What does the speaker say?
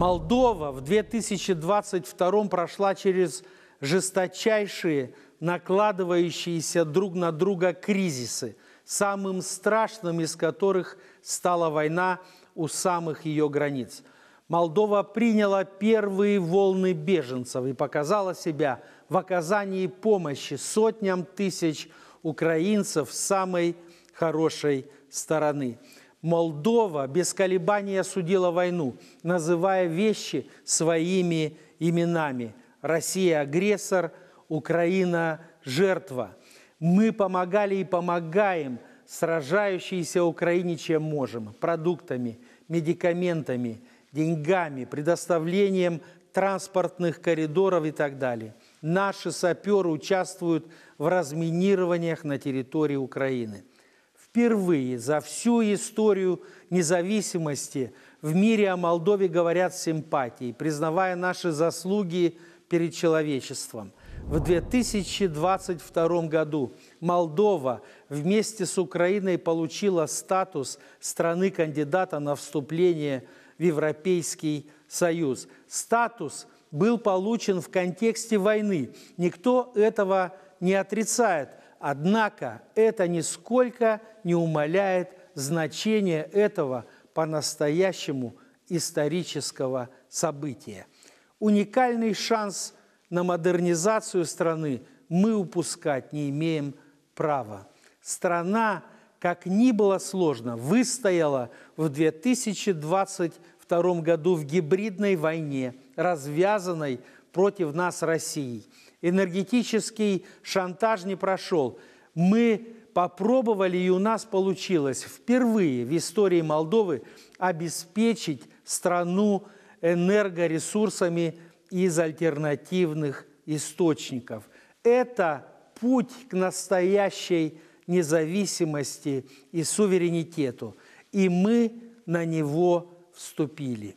Молдова в 2022 прошла через жесточайшие, накладывающиеся друг на друга кризисы, самым страшным из которых стала война у самых ее границ. Молдова приняла первые волны беженцев и показала себя в оказании помощи сотням тысяч украинцев с самой хорошей стороны. Молдова без колебаний осудила войну, называя вещи своими именами. Россия – агрессор, Украина – жертва. Мы помогали и помогаем сражающейся Украине, чем можем – продуктами, медикаментами, деньгами, предоставлением транспортных коридоров и так далее. Наши саперы участвуют в разминированиях на территории Украины – Впервые за всю историю независимости в мире о Молдове говорят с симпатией, признавая наши заслуги перед человечеством. В 2022 году Молдова вместе с Украиной получила статус страны-кандидата на вступление в Европейский Союз. Статус был получен в контексте войны. Никто этого не отрицает. Однако это нисколько не умаляет значение этого по-настоящему исторического события. Уникальный шанс на модернизацию страны мы упускать не имеем права. Страна, как ни было сложно, выстояла в 2022 году в гибридной войне, развязанной против нас Россией – энергетический шантаж не прошел. Мы попробовали, и у нас получилось впервые в истории Молдовы обеспечить страну энергоресурсами из альтернативных источников. Это путь к настоящей независимости и суверенитету. И мы на него вступили.